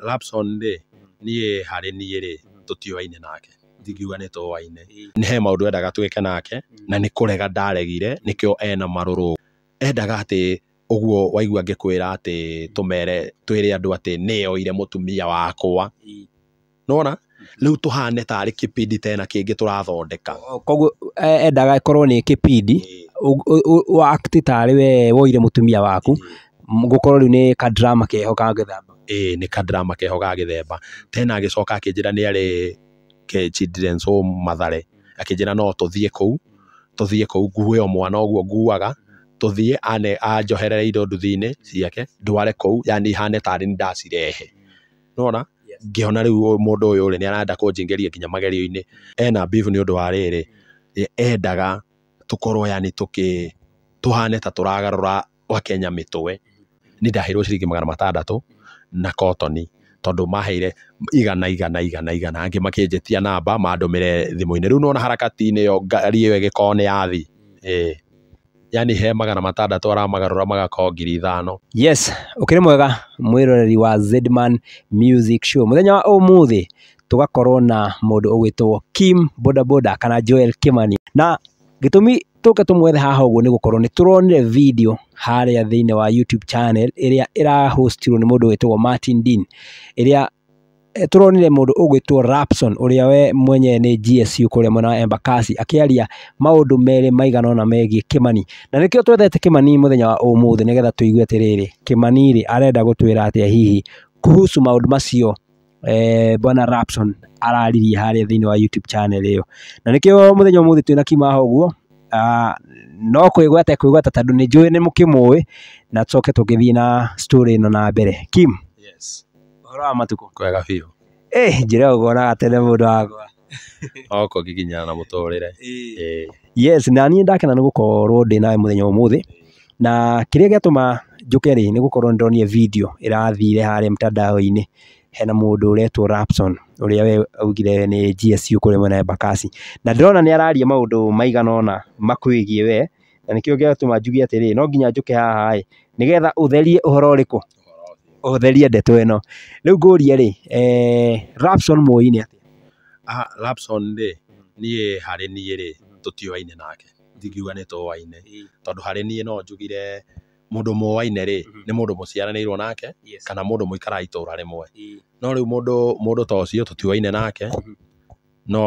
Lapson de hmm. niä harä niä rä hmm. tå tioaine nake ndingiuga nä twaine nä he maå ndå endaga twä ke nake hmm. na nä kå rega ndaregire nä kä o ena marå rå endaga atä uguo waigua ngikwira ati tumere twire andu ati nioire mutumia wakwa nona riu tuhane tari kipindi tena kingi turathondeka koguo endaga korwo ni kipindi wakti tari we woire mutumia waku gukorwo riu ni kadrama keho kangithamba ä nä kandrama keho ga gä themba tena agä coka akä njä ra nä arä ke children's home mathare akä njä ra no tå thiä kå u tå thiä kå u nguä o mwana å guo nguaga tå thiä ane anjoherere indo nduthi-inä ciake ndware kå u yani hane tarä nä ndacirehe nona ngĩona rĩu mũndũ ũyũ rĩ nĩ arenda kũnjingĩria nginya magerio-inĩ ena beef nĩ ũndũ wa rĩrĩ endaga tũkorwo yani tũkĩ tũhane ta tũragarũra wakenya mĩtwe nĩ ndahĩirwo ciringi magana matandatũ na kotoni tondå maheire igana igana igana igana angä makä namba re thimå-inä rä u nona harakati-inä yo ngari ä yo ĩgĩkorwo nä yathi mm. yani he magana matandatå aramagarå magakorwo ngiri ithano yes ũkĩrĩ mwega mwĩroreri wa Zedman Music Show mũthenya wa ũmũthĩ tũgakorwo na mũndũ ũgwĩtwo Kim Bodaboda kana Joel Kimani na gitumi tuke tumwethe haha uguo ni gukorwo ni turonire video haria thiini wa YouTube channel iria irahostirwo ni mundu witagwo Martin Dean iria eh, turonire mundu ugwitwo Rapson uria we mwenye ni GSU kuria mwena wa Embakasi akiaria maundu meri maigana ona megi Kimani na nikio twethete Kimani muthenya wa umuthi nigetha tuigue atiriri Kimani ri arenda gutwira atia hihi kuhusu maundu macio eh, bwana Rapson araririe haria thini wa YouTube channel iyo na nikio muthenya muthi twina kima ho guo uh, no kwigwata kwigwata tondu ni njui ni mukimui na tsoke tugithii na story ino na mbere Kim yes horo wa matuko kwega biu eh njira ugonaga tene mundu agwa oko giginyana na muturire eh yes na niä ndakena nä gå korwo ndä nawe må thenya na kä rä a gä atå ma video irathire rathire mtandao ini hena mundu uretwo Rapson uria we augire ni GSU kuri mwena Bakasi na ndĩrona ni araria maundu maigana ona makwigie we na nikio gĩatũma njuge atĩrĩ no nginya njuke haha ĩ nigetha utherie uhoro ũrĩkũ utherie ndeto riu rĩu ri eh Rapson mũi nĩ atĩa ah Rapson de ni hari ni ri tutiwaine nake ndingiuga ni towaine tondu hari ni no njugire mundu moaine ri mhm. ni mundu muciaranirwo nake kana mundu muikara itura rimwe no riu mundu mundu ta ucio tutiwaine nake mhm. no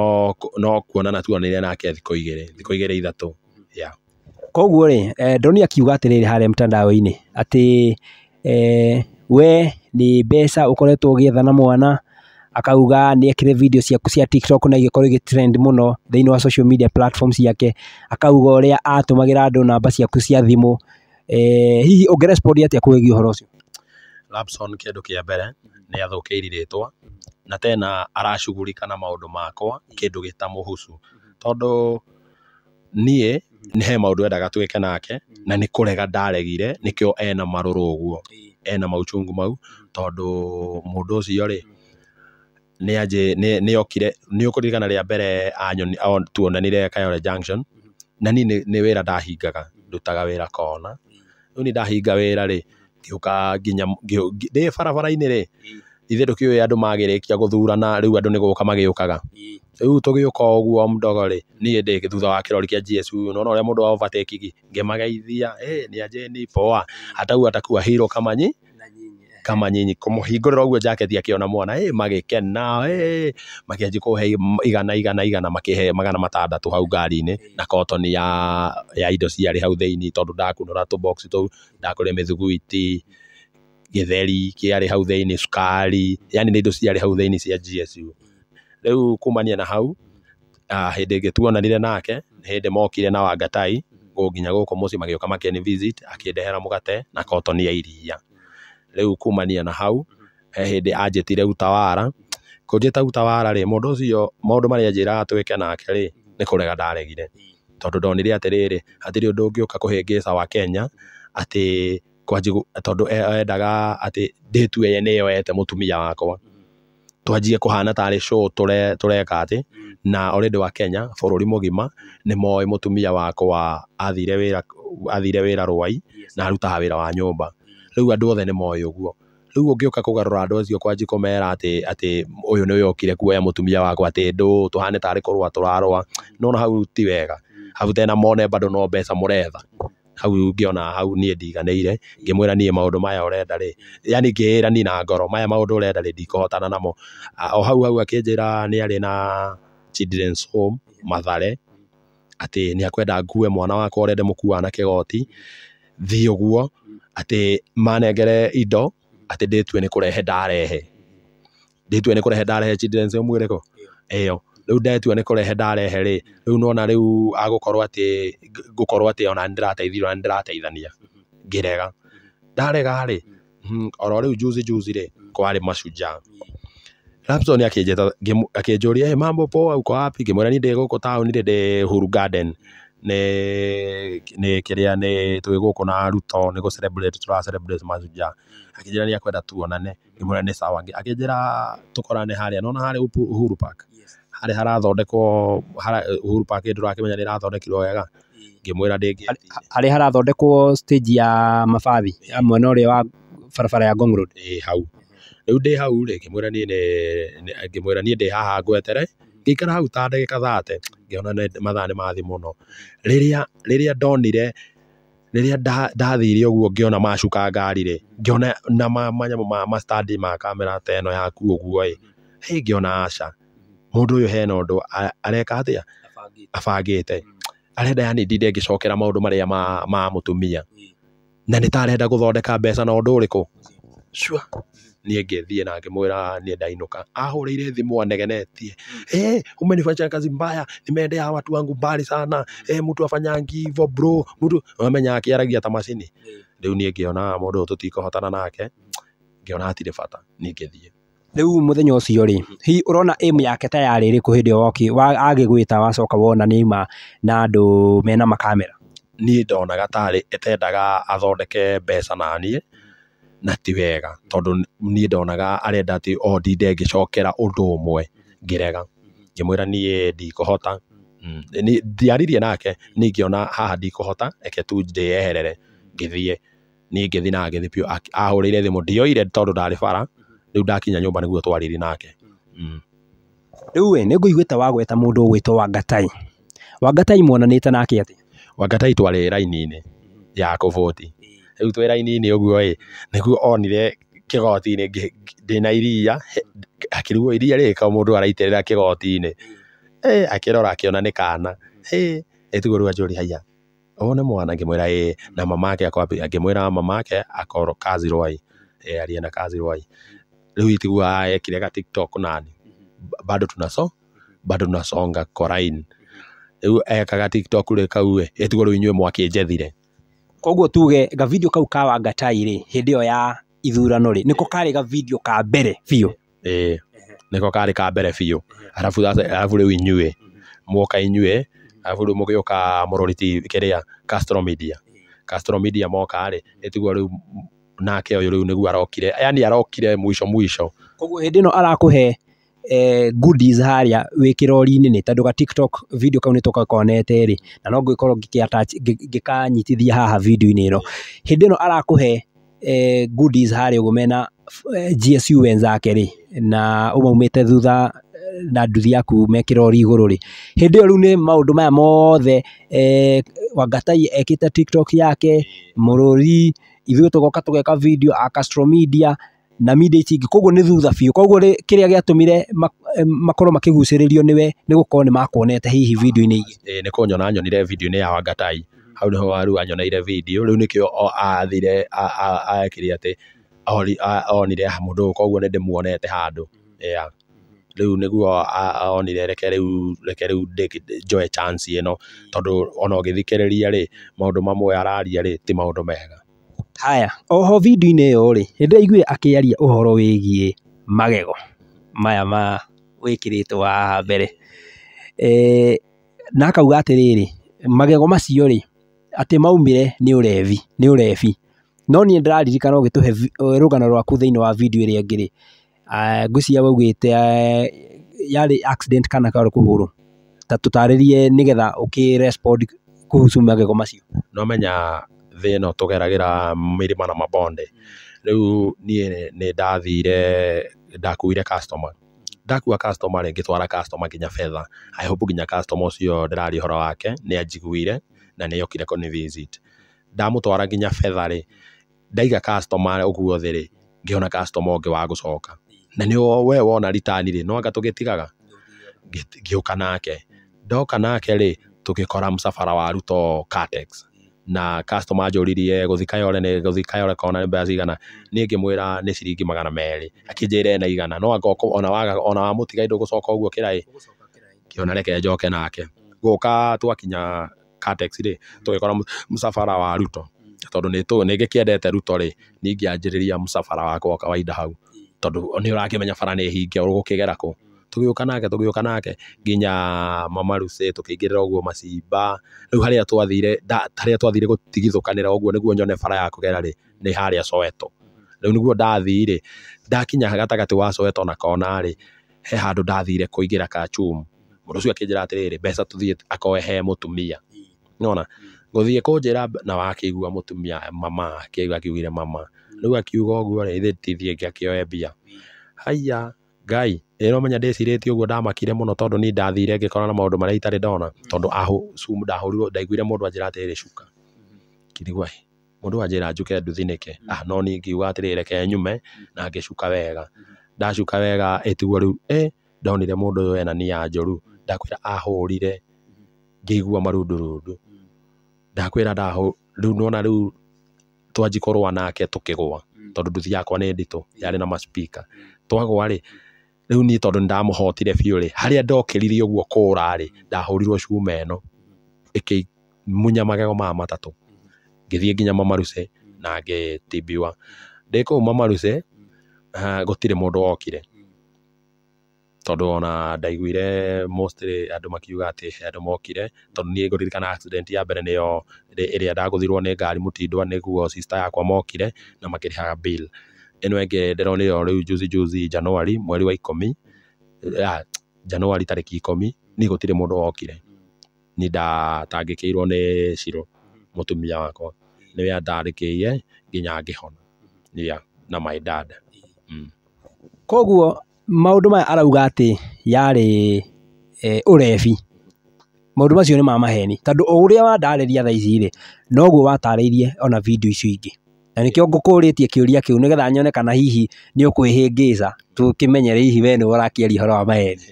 no kuonana tuonire nake thikå igä thikå igä ithatå mhm. ya koguo rä eh, ndoni akiuga atä rä rä harä a atä we nä mbeca å koretwo na mwana akauga nä ekire video ciaku cia tiktok na igäkorwo igä trend må thä inä wa social media platforms ciake akauga å rä a atå magä ra andå namba ciaku cia thimå hihi ũ atĩa kũgegia ũhoro ũcio Lapson kĩndũ kĩa mbere nĩ athũkĩiri rĩtwa na tena aracugurika na maũndũ makwa kĩndũ gĩta muhusu tondũ niĩ nĩ he maũndũ endaga tuĩke nake na nĩ kũrega ndaregire nĩkĩo ena marũrũ ũguo ena mauchungu mau tondũ mũndũ ũcio rĩ nä okire nä å kå ririkana rä a mbere tuonanire kayore junction na niä nä wä ra ndahingaga ndutaga wä ra kona ni ndahinga wira ri ngiuka nginya ndi barabara-ini ri ithe ndukiuä andå magärä guthurana rä u andå nä gå ka magä å kaga rä u tå gä å ka å guo mdogo rä niä ndä thutha wa kä rori kä a no nona å rä a må ndå wa ovatekigi ngä mageithia nä ajeni poa atau atakuwa hiro kamanyi kama nyinyi kumuhingurira uguo jaketi akiona mwana ä magäkena makianjä kå he igana igana igana makihe magana matandatå hau ngari-inä na kotoni ya ya indo ciarä hau thä tondu tondå ndakunora tå box tå u ndakå rä mä thuguiti githeri kiarä hau thäinä sukari yani ni indo ciarä hau thäinä cia GSU rä kumania na hau hä ah, ndä ä ngä tuonanire nake hä mokire na wangatai gå nginya gå kå må makeni visit å mugate na kotoni ya iria u kumania na hau he mhm. eh, hindi anjitire utawara mhm. kunjita utawara ri mundu ucio maundu maria anjiraga twike nake ri mhm. ni kurega ndaregire tondu ndonire atiriri atiri undu ungiuka kuhingica wa Kenya ati kwanjigu tondu e, endaga ati nditu eye ni yoete mutumia wakwa twanjie kuhana tari show tureka ture ati na already wa Kenya gima nä ni må mutumia wakwa athire wira athire wira rwai na arutaga ra wa nyumba rä u othe nä moä å guo rä u å acio kwanjä kå mera atä atä å yå nä kuoya må tumia wakwa atä ndå tå hane tarä kå rwa tå rarwa nona hau ti wega hau tena mone bado no mbeca må retha hau ngĩona hau niĩ ndiganĩire ngĩmwĩra niĩ maũndũ maya ũrenda rĩ yani ngĩĩra ni na ngoro maya maũndũ ũrenda rĩ ndikũhotana namo ah, o hau hau akĩnjĩra nĩ arĩ na children's home Mathare atĩ nĩ akwenda ngue mwana wakwa ũrenda mũkuana kĩgoti thiĩ ũguo atĩ manengere indo atĩ ndĩtue nĩ kũrehe ndarehe ndĩtue nĩ kũrehe ndarehe children's home ĩrĩkũ ĩyo rĩu ndetua nĩ kũrehe ndarehe rĩ rĩu nona riu agukorwa ati gukorwa ati ona nĩndĩrateithirio na nĩndĩrateithania ngĩrega ndarega ri oro riu juzi juzi rĩ kwarĩ mashuja Rapson akĩnjĩta akĩnjũria hey, mambo poa uko wapi ngĩmwĩra ni ndĩ gũkũ taũni rĩ ndĩ Huru Garden nä kä rä a nä twä gå kå na ruto nä gå tå mashujaa akä njä ra nä akwenda tuonane ngä mwä ra nä sawa akä njä ra tå korane harä a nona harä uhuru park harä harathondekwo uhuru park ndå rakä nä rathondekirwo wega ngä mwä ra harä harathondekwo stage ya mabathi ya mwena å wa barabara ya Ngong road hau rä u hau rä ngä mwä ra niä ndä haha ngwetere ngikara hau ta ndagika thate ngiona mathaa nä mathi må no rä rä a ndonire rä rä a ndathire å guo ngä macuka ngari rä ngä na manyamå ma mastandi ma kamera ta ä no yaku å guo ä hä ngä ona aca må ndå å yå hena å ndå areka atä a abangä te hmm. arenda yani ndinde ngä cokera maå ndå marä a ma må tumia hmm. na nä ta arenda gå thondeka mbeca na å ndå å rä kå nie ngethie na ngimwira nie ndainuka ahurire thimu anegenetie mm. eh fanya kazi mbaya nimeende nimeendea watu wangu mbali sana eh mm. mtu afanya ngivo bro mtu amenya akiaragia ta machine ndio mm. nie ngiona mundu tutikohotana nake ngiona hatire bata nie ngethie riu muthenya ucio ri hi urona aim yake tayari ri rä woki agigwita wacoka wona nima na andå mena makamera ni ndonaga tarä etendaga athondeke mbeca naniä na ti wega tondu niä ndonaga arenda atä o ndinde ngä cokera å ndå å mwe ngä rega ngä mwä ra niä ndikå mm. ndiaririe nake nä ngäona haha ndikå hota eke tu ndä eherere ngä thiä niä na agä thiä piå ahå rä ire thimå ndioire tondå ndarä bara rä u ndakinya nyå mba nä guo nake rä u nä ngå te wagweta må ndå å gwä wangatai wangatai mwananä te nake atä wangatai twarä raini-inä ya kå rĩu twĩ raini-inĩ ũguo ĩ nĩguo onire kĩgoti-inĩ ndĩna iria akĩrugwo iria rĩ kaa mũndũ araitĩrĩra kĩgoti-inĩ ĩ akĩrora akĩona nĩ kana ĩtugwo rĩu ajũri haiya ũ nĩ mwana ngĩmwĩra ĩ na mamake ngĩmwĩra mamake akorwo kazi rwai ĩ arie na kazi rwai rĩu itigua ekire ga tiktok na bado tunaso bado tunasonga kwa line rĩu ekaga tiktok rĩ kau ĩ ĩtugwo rĩu inyuĩ mwakĩnjethire koguo tuge video kau ka wangatai rä hä ndä ä yo ya ithurano rä nä ko karä video ka mbere biå eh nä ko karä ka mbere biå arabu rä u inyuä mwoka inyuä arabu rä u må gä å ka må rori kä rä castro media castro media moka rä nä tiguo u nake å yå rä u nä guo arokire yani arokire muisho muisho koguo hä ndä ä no arakå he eh, goodies haria wä rori ni nä tondå ga tiktok video kau nä tågakonete ri na no ngå korwo ngä kanyitithia haha video ini no hä ä arakå eh, goodies haria å mena eh, gsu wenzake rä na å maumä te thutha eh, na nduthi yaku mekä rori igå rå rä hä ndä ä maya mothe eh, wangatai ekä tiktok yake må rå ri ithuä tå goka tå video akastromedia na media itingĩ koguo ni thutha biũ koguo kiria giatumire eh, makorwo makĩgucĩrĩrio niwe ni gũkorwo ni makonete hihi video-inĩ ingĩ nĩ kũnyona nyonire video ni ya wangatai hau nĩho waru anyoneire video ni kio athire ekire atĩ onire mũndũ ũyũ koguo nĩ ndĩmuonete handũ rĩu nĩguo onire reke riu reke rĩu njoe chance ĩno tondũ ona ũgĩthikĩrĩria ri maũndũ mamwe araria ri ti maũndũ mega Haya, oho video-inĩ ĩyo rĩ, nĩ ndaiguire akĩaria ũhoro wĩgiĩ magego maya ma wĩkĩrĩtwo haha mbere. Na akauga atĩrĩrĩ, magego macio rĩ, atĩ maumire nĩ ũrebi nĩ ũrebi. No niĩ ndĩraririkana ũgĩtũhe rũgano rwaku thĩiniĩ wa video ĩrĩa ĩngĩ rĩ, ngwĩciria waugĩte yarĩ accident kana kwarĩ kũgũrũ. Ta tũtarĩrie nĩgetha ũkĩ respond kuhusu magego macio. Nĩ wamenya thä no tugeragĩra mĩrĩma na mabonde rĩu niĩ nĩ ndathire ndakuire customer ndakua customer rĩ ngĩtwara customer nginya fedha i hope nginya customer ũcio ndĩrarĩ ũhoro wake nĩ anjiguire na nĩ okire kũni visit ndamũtwara nginya fedha rĩ ndaiga customer ũguo thĩ rĩ ngĩona customer ũngĩ wa gũcoka na nĩ we wona return rĩ no anga tũgĩtigaga ngĩũka nake ndoka nake rĩ tũgĩkora mũcabara wa ruto Cartex na customer ajuririe guthika yore nĩ guthika yore kona nĩ mbeca cigana mm. niĩ ngĩmwĩra ni ciringi magana meri akĩnjĩra na igana no ago ona waga ona wa mutiga wamũtiga gucoka ũguo kirai kiona reke njoke nake mm. guka twakinya Cartex rĩ mm. tũgĩkora musafara wa Ruto tondu tondũ nĩ tũ nĩngĩkĩendete Ruto ri ni ningĩanjĩrĩria mũcabara wakwa wa kawaida hau tondu ni urakimenya bara nĩ hinge ũgũkĩgera kũ tugiuka nake tugiuka nake nginya mama ruse tukiingirira uguo masimba riu haria twathire haria twathire gutigithukanira uguo niguo nyone bara ya kugera ri ni haria Soweto riu niguo ndathire ndakinya gatagati wa Soweto na kona ri he handu ndathire kuingira Kachum mundu ucio akinjira atiriri mbeca tuthie akoe he mutumia nona guthie kunjira na wakiigua mutumia mama akiigua akiugire mama riu akiuga uguo ri ithi tithie ngakioe mbia haya ngai ĩno menya ndĩcirĩtie ũguo ndamakire mũno tondũ niĩ ndathire ngĩkorana na maũndũ marĩa itarĩ ndona tondũ ndahũrirwo ndaiguire mũndũ anjĩra atĩrĩ cuka ngĩigua mũndũ anjĩra njuke nduthinĩke mm-hmm. ah no niĩ ngiuga atĩrĩ reke nyume mm-hmm. na ngĩcuka wega mm-hmm. ndacuka wega ĩtiguo rĩu ĩ ndonire mũndũ ũyũ ena nia njũru ndakwĩra ahũrire ngĩigua marundurundu ndakwĩra rĩu nĩwona rĩu twanji kũrũa nake tũkĩgũa tondũ nduthi yakwa nĩ nditũ yarĩ na macipika twagũa rĩ riu ni tondu ndamuhotire biu ri haria ndokirire uguo kura ri ndahurirwo cuma ino ikimunya magego ma matatu ngithie nginya mamaruse na ngitibiwa ndikuu mamaruse gutire mundu wokire tondu ona ndaiguire mostly andu makiuga ati he andu mokire tondu nie nguririkana accident ya mbere niyo iria ndaguthirwo ni ngari mutindwa niguo sister yakwa mokire na makirihaga bill ĩno ĩngĩ ndĩronire o rĩu juzi juzi January mweri wa ikũmi January tarĩki ikũmi niĩ gũtirĩ mũndũ wokire niĩ ndatangĩkĩirwo nĩ Ciro mũtumia wakwa nĩwe andarĩkĩire nginya ngĩhona yeah, na my dad mm. koguo maũndũ maya arauga atĩ yarĩ e, ũrebi maũndũ macio nĩ ma maheni tondũ o ũrĩa wandarĩria thaa ici rĩ noguo watarĩirie ona video icio ingĩ na nĩkĩo ngũkũrĩtie kĩũria kĩu nĩgetha nyone kana hihi nĩ ũkwĩhĩngĩca menyere hihi we nĩ ũrakĩaria ũhoro wa maheni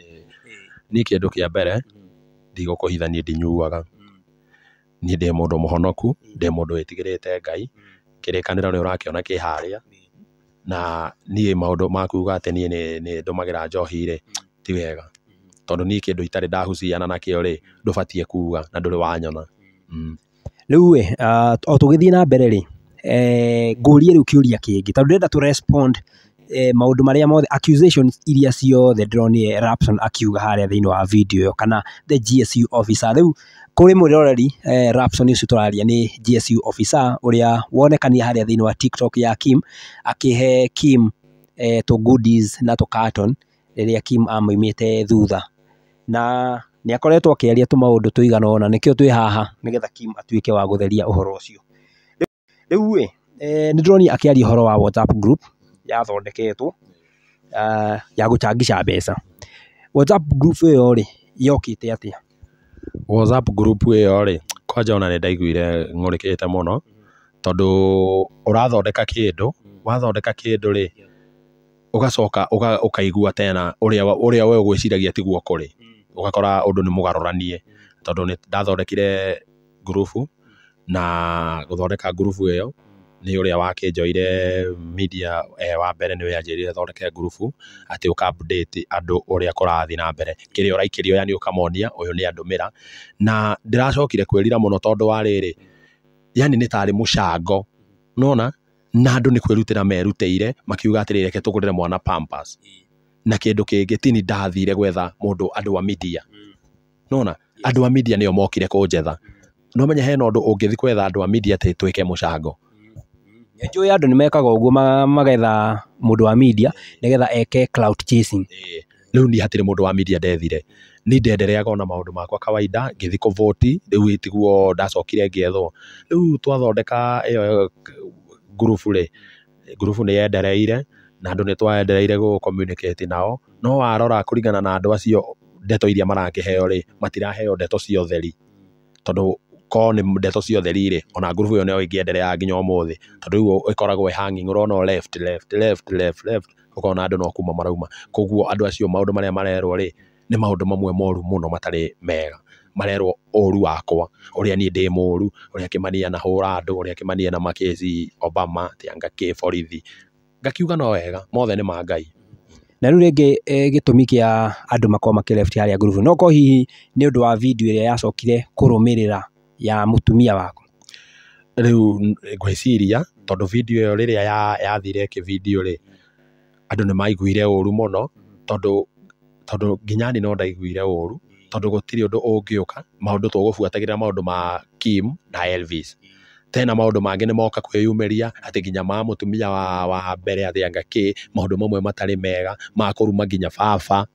niĩ kĩndũ kĩa mbere ndigũkũhithania ndinyuaga ndä må ndå mũhonoku tigä rä te Ngai rakä ona kä harä a na maå ndå makuga kuga atĩ nä ndå magä ra rĩ ti wega niä kä ndå itarä ndahuciana nakĩo ndå batie kuga na rä wanyona mm. rĩu ĩ ah, o tũgĩthiĩ na mbere rĩ Eh, ngũria rĩu kĩũria kĩngĩ tondũ ndĩrenda tũ respond eh, maũndũ marĩa mothe accusations iria ciothe ndĩronire Rapson akiuga harĩa thĩinĩ wa video ĩyo kana the GSU officer rĩu kũrĩ mwĩroreri eh, Rapson ũcio tũraria nĩ GSU officer ũrĩa wonekanire harĩa thĩinĩ wa TikTok ya Kim akĩhe Kim tũ goodies na tũ carton rĩrĩa Kim amoimĩte thutha na nĩ akoretwo akĩaria tũmaũndũ tũigana ũna nĩkĩo twĩ haha nĩgetha Kim atuĩke wa gũtheria ũhoro ũcio. rĩu ĩ nĩ ndĩroni akĩaria ũhoro wa whatsapp group yathondeketwo ya gũcangica mbeca whatsapp group ĩyo rĩ yokĩte atĩa whatsapp group ĩyo rĩ kwanja ona nĩ ndaiguire ng'ũrĩkĩte mũno tondũ ũrathondeka kĩndũ wathondeka kĩndũ rĩ ũgacoka ũkaigua tena ũrĩa ũrĩa we ũgwĩciragia tiguo kũrĩ ũgakora ũndũ nĩ mũgarũranie tondũ nĩ ndathondekire group na guthondeka ngurubu iyo ni uria wakinjoire media e wa mbere ni uyanjirire thondeke ngurubu ati uka update andu uria kurathi na mbere kiri ora ikirio yani ukamonia uyu ni andumira na ndiracokire kwirira muno tondu wa riri yani ni tari mucango nona na andu ni kwirutira merutire makiuga atiriri reke tugurire mwana pampas na kindu kingi tini ndathire gwetha mundu andu a media hmm. nona andu a media nio mokire kunjetha mm no menye hena undu ungithi kwetha andu a media ati twike mucango mm-hmm. njũĩ andũ nĩ mekaga ũguo magetha mũndũ wa media nĩgetha eke cloud chasing rĩu niĩ hatire mũndũ wa media ndethire ni ndendereaga na maundu makwa kawaida ngĩthiĩ kũvoti rĩu tiguo ndacokire ngĩethwo rĩu twathondeka ĩyo ngurubu rĩ ngurubu nĩ yendereire na andũ nĩ twaendereire communicate nao no warora kuringana na andũ acio ndeto iria marakĩheo rĩ matiraheo ndeto cio theri tondu korwo nĩ ndeto ciothe rĩ ona ngurubu ĩyo nĩyo enderea nginya ũmũthĩ tondũ rĩu ĩkoragwo ĩ hanging ũrona o left left left left left ũkona andũ no kuma marauma koguo andũ acio maũndũ marĩa marerwo rĩ nĩ maũndũ mamwe moru mũno matarĩ mega marerwo ũru wakwa ũrĩa niĩ ndĩ mũru ũrĩa Kĩmania nahũra andũ ũrĩa Kĩmania na makĩci Obama atĩ anga kĩ borithi ngakiuga no wega mothe nĩ ma Ngai na rĩu rĩngĩ gĩtũmi kĩa andũ makorwo makĩ left harĩa ngurubu no korwo hihi nĩ ũndũ wa video ĩrĩa yacokire kũrũmĩrĩra ya mutumia waku rä u eh, ngwä tondå video ä yo rä rä yathire ya kä rä andå nä maiguire å mono tondå tondå nginyani no ndaiguire å ru tondå gå tirä å ndå å ngä å ka maå ndå tågåbuatagä rä ma kim na elvis tena maå ndå mangä nä moka kwä yumä ria atä nginya ma må tumia wa, wa mbere atä anga kä maå ndå mamwe matarä mega makå ruma nginya baba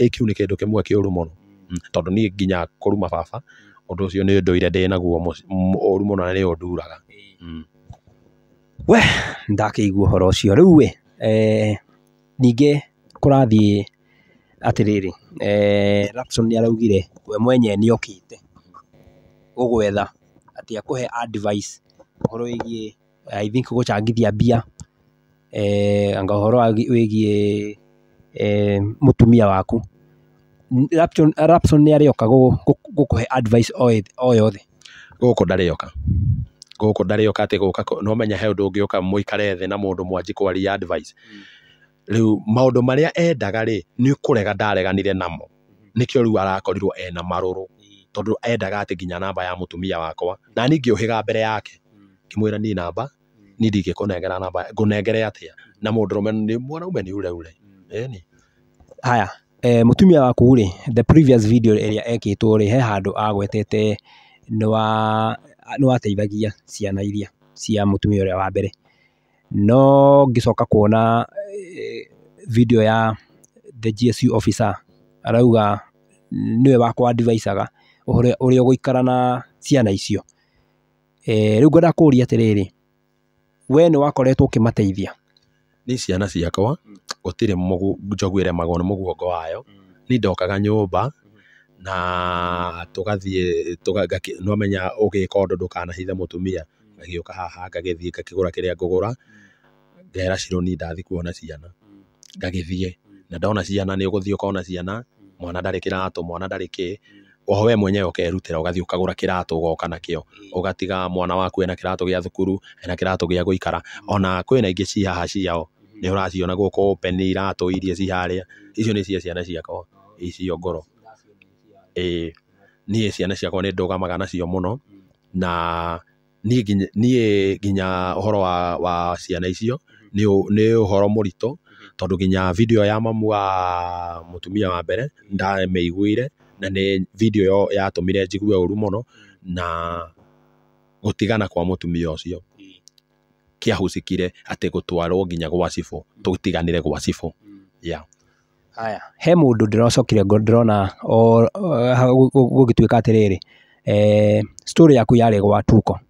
ä kä u nä kä ndå kä mwe kä å ru mono mm, tondå niä nginya kå ruma baba mm. undu ucio ni nduire naguo uru muno na ni unduraga mm. we ndakigua horo ucio riu we ningi kurathii atiriri Rapson ni araugire we mwenye ni okite gugwetha ati akuhe advice horo wigie i think gucangithia mbia eh anga horo wigie eh mutumia waku rapture rapture nä arä gukuhe advice o yothe gå kå ndarä oka gå kå ndarä oka atä gå no menya he å ndå å ngä å ka må ikare thä na må ndå mwanji kwaria rä u maå ndå marä a endaga rä nä kå rega ndareganire namo nä kä o rä u arakorirwo ena marå rå tondå endaga atä nginya namba ya må tumia wakwa na ningä å hä ga mbere yake kä mwä ra niä namba ni ndingä kå nengera namba ngå nengere atä a na må ndå rå me nä mwanaume nä å reå re haya Eh, mutumia waku rä the previous video ä rä a ekĩtwo rä he handå agwetete nä wateithagia ciana iria cia mutumia å rä a wa mbere no ngĩcoka kuona eh, video ya the GSU officer arauga nĩwe wakwa advisaga ũrĩa ũgũikara na ciana icio eh, rĩu ngwenda kuria atĩrĩrĩ we ni wakoretwo ũkĩmateithia ni ciana ciakwa gutire njogwire magonu mugongo wayo mm. ni ndokaga nyumba mm-hmm. na tugathie no menya ugika undu ndukanahithe mutumia mm. ngagiuka haha ngagithie ngakigura kiria ngugura mm. ngera cironi ndathi kuona ciana ngagithie na ndona ciana ni uguthie ukona ciana mwana ndari kiratu mwana ndari ki oho we mwenyewe ukerutira ugathie ukagura kiratu ugoka nakio ugatiga mwana waku ena kiratu gia thukuru ena kiratu gia guikara ona kwina ingi ci haha ciao nä å raciona gå kå nä iratå iria ciharä a icio nä cia ciana ciakwa icio ngoro ä niä ciana ciakwa nä ndågamaga nacio må no na niä nginya å horo wa, wa ciana icio nä å horo må ritå tondå nginya video ya mamu wa må tumia wa mbere ndamä iguä na nä video yo yatå mire njigue å ru må no na gå tigana kwa må tumia å cio kiahusikire atä gå twarwo nginya gwa cibå tå re gwa cibå mm. ya haya he må ndå ndä racokire ndärona gå gä tuä ka atä rä eh, rä yaku yarä gwa tuko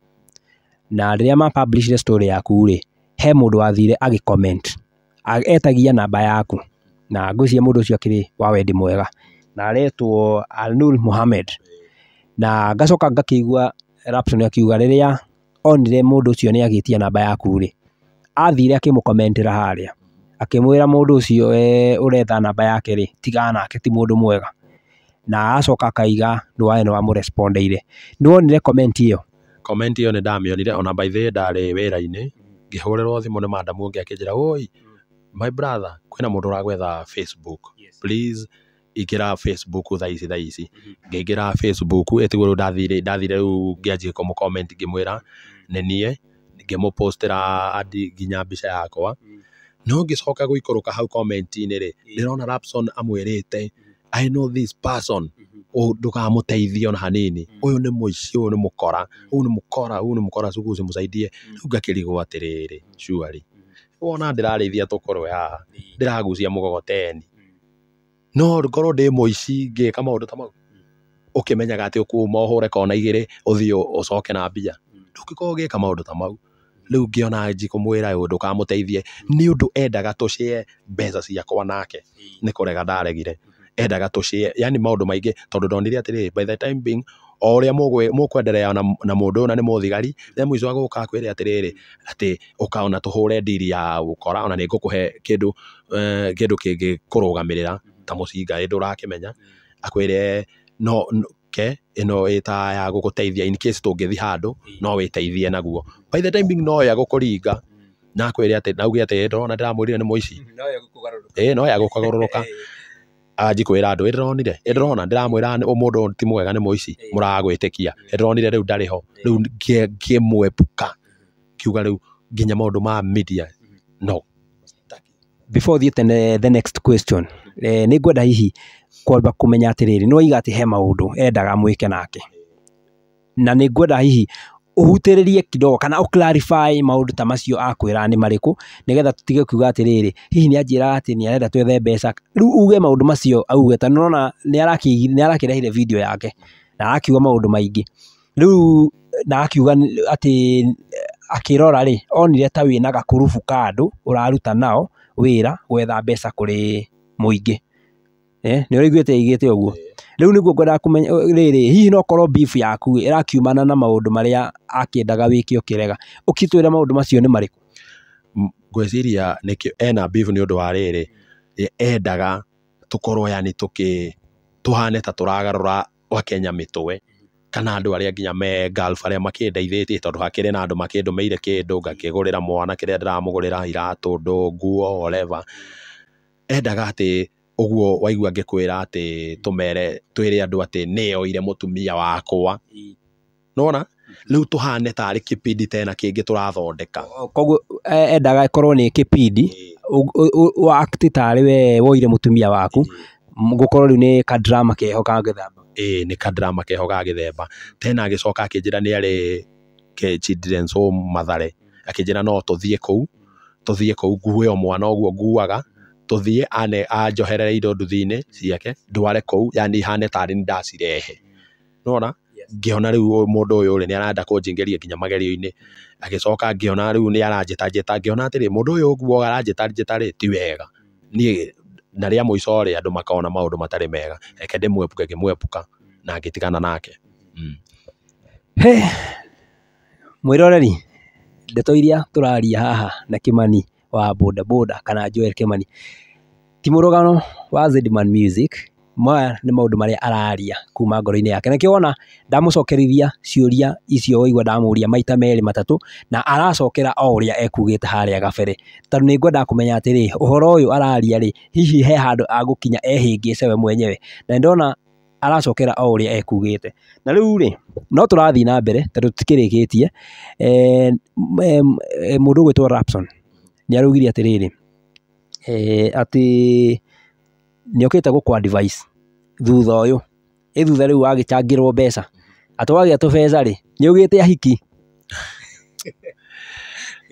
na ma rä a story yaku rä he må ndå wathire agä comment etagia namba yaku na ngwä ciria må ndå å cio akä rä wa wendi mwega na aretwo Alnur Mohamed na ngacoka ngakä igua ni akiuga rä rä a onire mũndũ ũcio nĩ agĩtia namba yaku rĩ, athire akĩmũkomentera harĩa, akĩmwĩra mũndũ ũcio we ũretha namba yake rĩ, tigana nake ti mũndũ mwega. Na acoka akauga we nĩwe wamũrespondeire. wonire comment ĩyo? Comment ĩyo nĩndamĩonire ona by the way ndarĩ wĩra-inĩ, ngĩhũrĩrwo thimũ nĩ madam ũngĩ akĩnjĩra woi my brother kwĩna mũndũ ũragwetha Facebook, please ikira facebook thaa ici thaa ici mm-hmm. ngĩingĩra facebook ĩtigũrũ ndathire ndathire rĩu ko mu comment ngimwira ngĩmwĩra mm-hmm. nĩ niĩ ngĩmũpostera nginya mbica yakwa mm-hmm. no ngĩcoka gũikũrũka hau comment-inĩ ri ndĩrona Rapson amwirite I know this person ndũkamũteithie ona hanini uyu ni muici uyu ni mukora uyu ni mukora uyu ni mukora cugu musaidie rĩu ngakĩrigwo atiriri cuari wona ndirarithia tukorwe haha ndiragucia mugogoteni no ngorwo ndä mũici ngä ka maå ta mau ukimenyaga hmm. atä kuma uhure kona igä rä å thiä å coke na mbia hmm. ndå ngä korwo gä ka maå ndå ta mau hmm. rä u ngä ona njikå mwä ra å ndå kamå teithie nä å ndå endaga tå cä mbeca ciakwa nake nä kå rega ndaregire endaga tå cä yani maå ndå maingä tondå ndonire atä rä by the time being o rä a måkwenderea na må ndå å na nä måthigari rä må ico agå ka kwä re atä rä rä atä å kaona tå hå re ndiri ya gå kora ona nä ngå kå he kä ndå eh, kä ngä kå rå gamä rä ra ta mucinga ä ndå rakimenya mm. akwire no ke ino ita ya guguteithia in case tungithi handu mm. no witeithie naguo mm. by the time being no ya gukuringa na akwire ati nauge ati ndona ndiramwirire ni muici eh no ya gukugaroroka anjikwira andu ndironire ndironire ndiramwira mundu ti mwega ni muici muragwitikia ndironire riu ndari ho riu ngimwepuka kiuga mm-hmm. riu nginya maundu ma media mm-hmm. no before the, the next question eh, ni ngwenda hihi kwamba kumenya atiriri ni waiga ati he maundu endaga mwike nake na ni ngwenda hihi uhutiririe kidogo kana u clarify maundu ta macio akwĩra nĩ marĩkũ nĩgetha tũtige kuga atĩrĩrĩ hihi ni ajira ati ni arenda twethe mbeca rĩu uge maundu macio auge ta nona ni nĩrona nĩ arakĩrehire video yake na arakiuga maundu maingi rĩu na akiuga ati akirora ri onire ta wĩna gakurubu ka andũ ũraruta nao wira gwetha mbeca kuri muingi eh ni uraiguite igite uguo eh. riu niguo ngwendaga kumenya riri hihi no koro beef yaku irakiumana na maundu maria akiendaga wiki ukirega ukitwira maundu macio ni mariku ngwiciria nikio ena beef ni undu wa riri endaga tukorwo yani tuki tuhane ta turagarura wa Kenya mitwe kana andu aria nginya me gulf aria makindeithitie tondu hakire na andu makindumiire kindu ngakigurira mwana kiria ndiramugurira iratu ndu nguo whatever endaga atĩ ũguo waigua ngĩkwĩra atĩ tũmere twĩre andũ atĩ nĩoire mũtumia wakwa nona rĩu tũhane tarĩ kipindi tena kĩngĩ tũrathondeka koguo e, endaga ĩkorwo nĩ kipindi wakti tarĩ we woire mũtumia waku gũkorwo rĩu nĩ kadrama keho ka gĩthemba ĩĩ nĩ kadrama keho ga gĩthemba tena agĩcoka akĩnjĩra nĩ arĩ Children's Home Mathare akĩnjĩra no tũthiĩ kũu tũthiĩ kũu ngue o mwana ũguo nguaga tuthiä anjoherereirwo nduthi-inä ciake ndware kå u yani ihane tarä nä ndacirehe nona ngĩona rĩu mũndũ ũyũ rĩ nĩ arenda kũnjingĩria nginya magerio-inĩ agĩcoka ngĩona rĩu nĩ aranjĩtanjĩta ngĩona atĩrĩ mũndũ ũyũ ũguo aranjĩtanjĩta rĩ ti wega niĩ na rĩa mũico rĩ andũ makona maũndũ matarĩ mega eke ndĩmwepuke ngĩmwepuka na ngĩtigana nake mm. he mwĩroreri ndeto iria tũraria haha na Kimani wa bodaboda kana Joel Kimani ti murugano wa Zedman Music maya nä maå ndå marä a araria kuma ngoro-inä yake nä kä ona ndamå cokerithia icio waigua ndamå ria maita merä matatå na aracokera o å rä a ekugä te harä a gabere tondå nä ngwenda kå menya atä rä å horo å yå araria rä hihi he handå agå kinya ehängä cewe mwenyewe na ndona aracokera o ũrĩa ekugĩte na rĩu rĩ no tũrathiĩ na mbere tondũ tũtikĩrĩkĩtie eh, eh, eh, mũndũ ũgwĩtwo Rapson nĩ araugire atĩrĩrĩ Eh, atĩ nĩokĩte kwa device thutha uyu ĩ thutha rĩu agĩtangĩrwo mbeca atĩ wagĩa ri ni ugite ahiki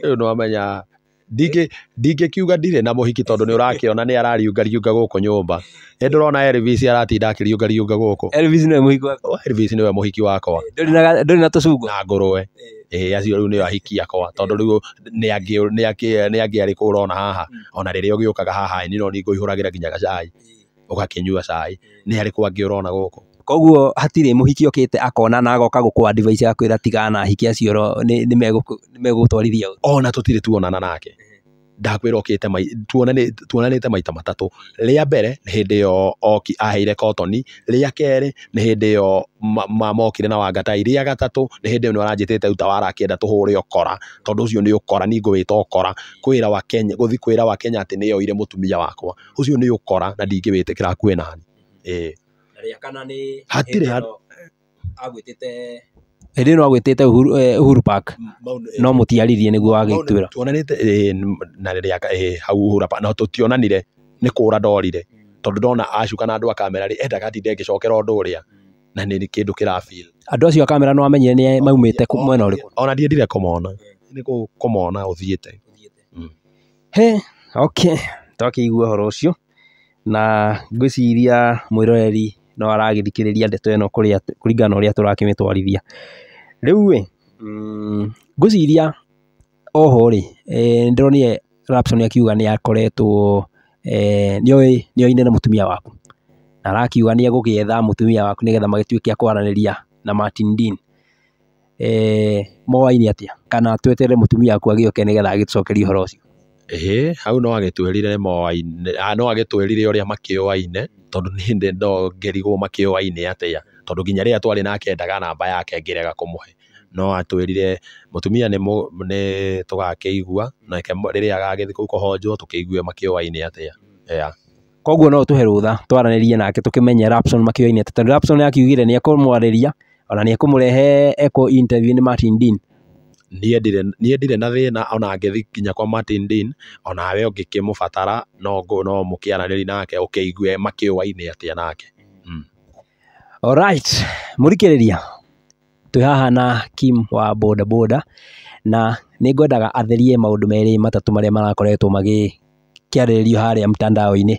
rĩu nĩwamenya kiuga ndirä na mũhiki tondũ nĩ ũrakĩona nĩ arariungariunga gũkũ nyũmba nĩ ndĩrona Elvis aratinda akĩriungariunga gũkũ Elvis nĩwe mũhiki wakwa oh, Elvis nĩwe mũhiki wakwa ndũrĩ na tũcungwa na ngũrwe ä acio rĩu nĩo ahiki akwa tondũ rĩu nĩ angĩ arĩkũ rona haha ona å kaga haha no ragä ra nginya gacai nyua cai angä å rona gå kå koguo hatirĩ mũhiki okĩte akona na agoka gũkũ advice akwĩra tigana ahiki acio nĩ megũgũtwarithia ũru ona tũtirĩ tuonana nake ndakwĩra okĩte tuonanĩte maita matatũ rĩa mbere nĩ hĩndĩ ĩyo oki aheire kotoni rĩa kerĩ nĩ hĩndĩ ĩyo mama okire na wangatai rĩa gatatũ nĩ hĩndĩ ĩyo nĩ aranjĩtĩte ruta wara akĩenda tũhũre ũkora tondũ ũcio nĩ ũkora nĩ ngũwĩta ũkora kwĩra wakenya gũthiĩ kwĩra wakenya atĩ nĩoire mũtumia wakwa ũcio nĩ ũkora na ndingĩwĩtĩkĩra akue nani ĩĩ rĩa kana nĩ hatirĩ agwĩtĩte hĩndĩ Uhuru Park no må tiaririe nä guo na rĩrĩa hau tå tionanire nä kå ra ndorire mm. tondå ndona acuka na andũ a kamera rĩ endaga ndå å rä a na nä kä ndå kä ra andå acio a kamera no amenyire nä nĩ maumĩte mwena ũrĩkũ ona ndiĩ ndire kũmona mm. nĩ kũmona ũthiĩte mm. he okay horo å cio na ngwĩciria mwĩroreri no aragithikiriria ndeto ino kuria kuringana uria turakimitwarithia Rĩu-ĩ, mm, ngwĩciria oho ri nĩndĩronire Rapson akiuga akoretwo nĩoĩ nĩoaine na mutumia waku, na arakiuga agugietha mutumia waku nigetha magituike akwaraniria na Martin Dean. Moaine atia Kana tweterere mutumia waku agĩũke nĩgetha agĩtũcokerie ũhoro ũcio? ĩhĩ hau no agĩtwĩrire moaine ah, no agĩtwĩrire ũrĩa makĩũaine tondũ nĩ ndĩ no ngĩrigwo makĩũaine atĩa tondũ nginya rĩrĩa twarĩ nake ndaga namba yake ngĩrega kũmũhe no atwĩrire mũtumia nĩ nĩ tũgakĩigua nake rĩrĩa agagĩthiĩ kũu kũhonjwo tũkĩigue makĩũaine atĩa yeah. Koguo no ũtũhe rũtha twaranĩrie nake tũkĩmenye Rapson makĩũaine atĩa tondũ Rapson nĩ akiugire nĩ ekũmwarĩria ona nĩ ekũmũrehe ekwo interview nĩ Martin Dean niendire na na ona ngĩthiĩ nginya kwa Martin Dean onawe ũngĩkĩmũbatara no aranä ri nake ũkĩigue makĩũaine atĩa nake hmm. alright mũrikĩrĩria twĩ haha na Kim wa boda boda na nĩ ngwendaga atherie maũndũ merĩ matatũ marĩa marakoretwo magĩkĩarĩrĩrio harĩa mtandao-inĩ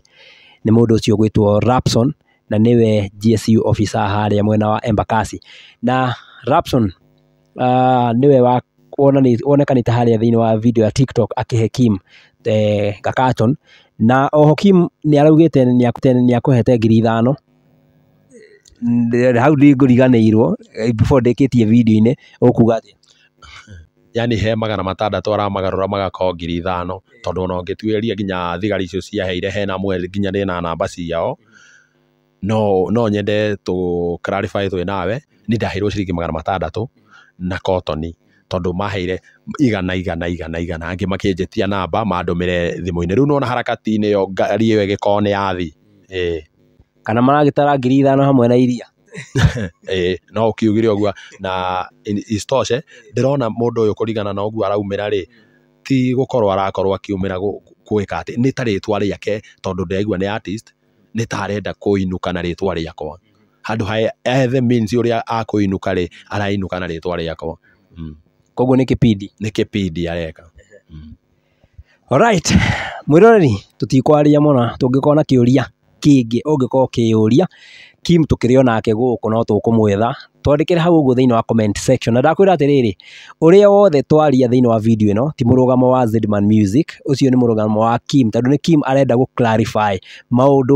nĩ mũndũ ũcio ũgwĩtwo Rapson na nĩwe GSU officer harĩa mwena wa Embakasi na Rapson uh, nĩwe wa wonekanite harĩa thĩinĩ wa video ya TikTok akihekim e, eh, Kakaton na oho Kim ni araugĩte ni akũhete ngiri ithano hau ndingũriganĩirwo eh, before ndĩkĩtie video ine ũkuga ati yani he magana matandatũ aramagarũra magakorwo ngiri ithano tondu ona ngituiria nginya thigari icio ciaheire hena mweri nginya ndĩna namba ciao no no nyende tũ clarify twĩ nawe ni ndaheirwo ciringi magana matandatũ na kotoni tondu maheire igana igana igana igana angä makä namba mandåmire thimå-inä rä u nona harakati-inä yo ngari ä yo ĩgĩkorwo nĩ yathi mm. kana maragĩtara ngiri ithano hamwe na iria no ũkiugire ũguo na istoshe ndĩrona mũndũ ũyũ kũringana na ũguo araumĩra rĩ ti gũkorwo arakorwo akiumĩra gwĩka atĩ nĩ ta rĩtwa rĩake tondũ ndĩraigua nĩ artist nĩ ta arenda kũinũka na rĩtwa rĩakwa handũ ha ethe means ũrĩa akũinũka rĩ arainũka na rĩtwa rĩakwa mm koguo nä kä pidi nä kä pidi areka mm. alright mwiroreri tutikwaria mona tungikona kiuria kingi ungikorwo ukiuria kim tukiri onake guku no tukumwetha twandikire hau uguo thiini wa atä rä rä å rä a wothe twaria inä wa video no ti murugamo wa Zedman Music ucio ni murugamo wa Kim tondu ni Kim arenda gu clarify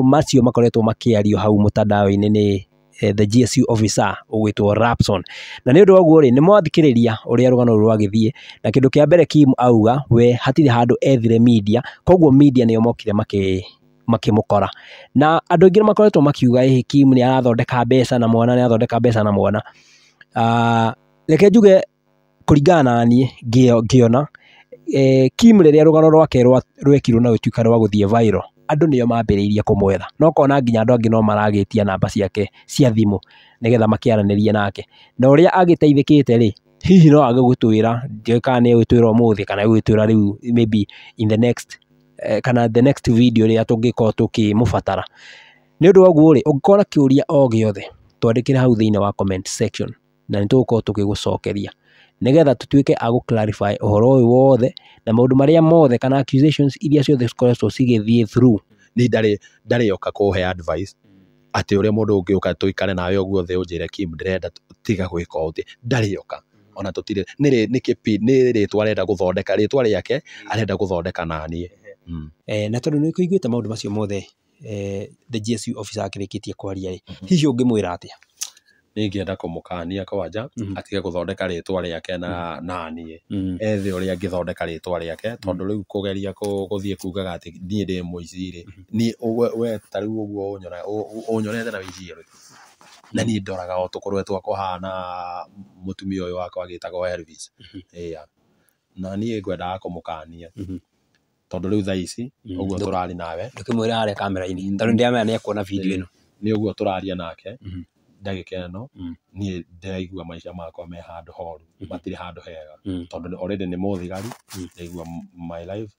macio makoretwo makiario hau mutandao-ini ni Eh, the GSU officer ũgwĩtwo Rapson na ni ũndũ woguo ri ni mwathikiriria ũrĩa rũgano rũu wagithie na kindu kĩa mbere Kim auga we hatiri handu ethire media koguo media ni yomokire maki makimukora na andũ aingĩ makoretwo makiuga ĩhĩ Kim ni arathondeka mbeca na mwana ni arathondeka mbeca na mwana uh, ah, leke juge kũringana ni niĩ eh, Kim rĩrĩa rũgano rwake rwekirwo na gũtuĩka rwa guthie viral andũ nĩo mambĩrĩirie kũmwetha na ũkona nginya andũ angĩ no maragĩtia namba ciake cia thimũ nĩgetha makĩaranĩrie nake. Na ũrĩa agĩteithĩkĩte-rĩ, hihi no agĩgũtwĩra, ndiũĩ kana må ũmũthĩ kana egũgũtwĩra rĩu maybe in the next eh, kana the next video ĩrĩa tũngĩkorwo tũkĩmũbatara. Nĩũndũ wa ũguo-rĩ, ũngĩkorwo na kĩũria o gĩothe, twandĩkĩre hau thĩiniĩ wa comment section na gå tũgĩgũcokeria nigetha tutuike a gå clarify uhoro uyu wothe na maundu maria mothe kana accusations iria ciothe cikoretwo cigithie through ni ndari ndari yoka kuhe advice atä å rä a må ndå å ngä å ka tå ikare nawe å guothe å njä re kim tiga gwä ka å tä ndarä oka ona tå tirä nä rä twa arenda gå thondeka rä twa rĩake arenda gå thondeka naniä na mm. eh, tondå nä kå iguä te maå ndå macio mothe eh, the GSU officer akä rä kä tie kwaria rä mm-hmm. hihi å ngä mwä ra atä a ningienda kumukania kwanja mm-hmm. atige guthondeka ritwa riake na mm-hmm. nanie mm-hmm. ee ethe uria ngithondeka ritwa riake tondu riu kugeria guthie kugaga ati nie ndi muici ri ni we ta riu uguo unyorete na wici ri na ni ndoraga o tukorwe twakuhana mutumia uyu wakwa agitagwo Elvis iya na niä ngwendaga kå må kania tondå rä thaa ici å guo nawe ndå kä are kamera-inä tondå ndä amena nä ekuona video ä no nä å nake ndagä no mm. niä ndäraigua maica makwa me handå horu mm-hmm. matirä handå hega mm. tondå already nä må thigari mm. ndaigua my life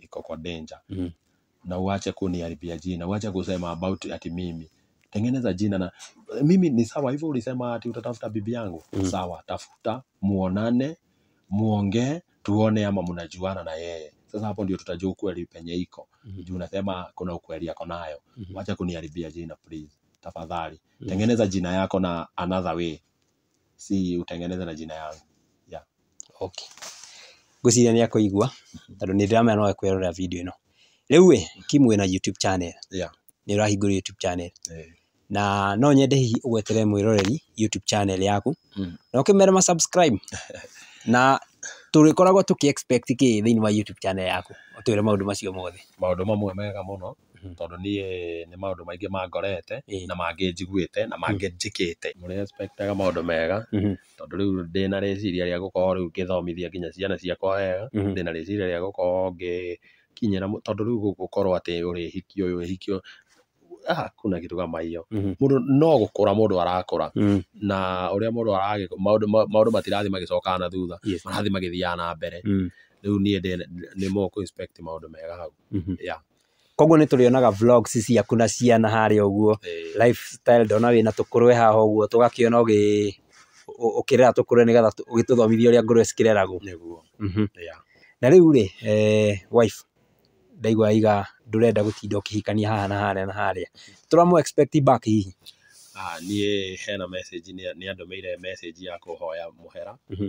iko kwa danger na uache kuniharibia jina, uache kusema about ati mimi. Tengeneza jina na mimi ni sawa hivyo. Ulisema ati utatafuta bibi yangu mm. Sawa, tafuta muonane, muongee, tuone ama mnajuana na yeye. Sasa hapo ndio tutajua ukweli penye iko mm. Juu unasema kuna ukweli yako nayo mm -hmm. Wacha kuniharibia jina please tafadhali mm. tengeneza jina yako na another way si utengeneze na jina yangu yeah. okay ngwiciria nä akåigua mm-hmm. tondå nä ndä ramenya noe kwä video ä rä u kimwä na youtube channel yeah. nä rahingå rä youtube channel yeah. na no nyende hihi å gwetere mwä roreri youtube channel yaku mm. na å kä mere ma subscribe na tå rä koragwo tå kä kä thä inä wa youtube channel yaku å twä re maå ndå macio mothe maå ndå mamwe mega må no Mm-hmm. tondu nie ni maundu maingi mangorete na mangi njiguite na mangi njikite muri expectaga maundu mega mm-hmm. tondu riu ndina riciria ria gukorwo riu ngithomithia nginya ciana ciakwa wega mm-hmm. ndina riciria ria gukorwo ngikinyira tondu riu gukorwo ati uri hiki uyu hiki ah, kuna kitu kama hiyo mm-hmm. mundu no gukura mundu arakura mm-hmm. na uria mundu aragi maundu maundu matirathi magicokaga na thutha yes. marathi magithiaga na mbere mm-hmm. riu nie ni mo ku inspect maundu mega hau mm-hmm. yeah koguo nä tå rä onaga vlogs ciaku na ciana harä a å guo lifestyle ndona wä na tå kå rwe haha å guo tå gakä ona å kä rera tå kå rwe nä getha å gä tå thomithia å rä a ngå rwe cikä reragwo mhm. na rä u rä ndaigua iga ndå renda gå tinda å kä hikania haha na harä a na harä a tå ramå hihi ah, niä hena nä andå mä ire ya kå hoya må hera mhm.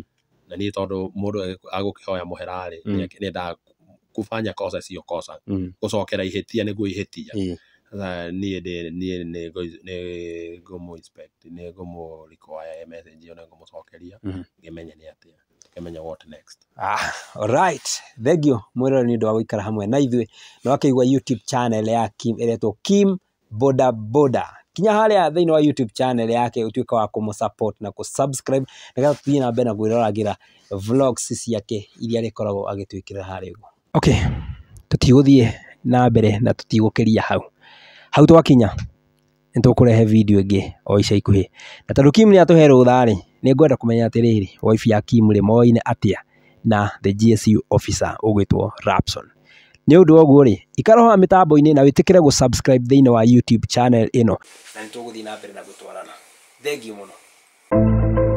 na niä tondå må ndå agå kä hoya må hera rä nä endaga mm kufanya kosa sio kosa mm. gucokera ihätia nä guo ihätia yeah. sasa niä nä ngå må nä ngå må require message ä yo nä ngå må cokeria mm-hmm. ngä menya nä atä a ngamenya what next ah alright thengio mwirore ni undu wa guikara hamwe na ithuĩ na wakeigua youtube channel ya kim ĩretwo kim boda boda kinya harĩa thĩinĩ wa youtube channel yake wa na kũsubscribe nĩgetha tũthiĩ na mbere na gwĩroragira vlogs ciake iria rĩkoragwo agĩtwĩkĩrĩra harĩa ũguo okay tũtigũthiĩ na mbere na tũtigũkĩria hau hau twakinya nĩ tũkũrehe video ĩngĩ o ica ikuhĩ na tondũ Kim nĩ atũhe rũtha rĩ nĩ ngwenda kũmenya atĩrĩrĩ waifu ya Kim rĩ moaine atĩa na the GSU officer ũgwĩtwo Rapson nĩ ũndũ woguo rĩ ikara haha mĩtambo-inĩ na subscribe gũsubscribe thĩinĩ wa YouTube channel ĩno na nĩ tũgũthiĩ na mbere na gũtwarana thengiũ mũno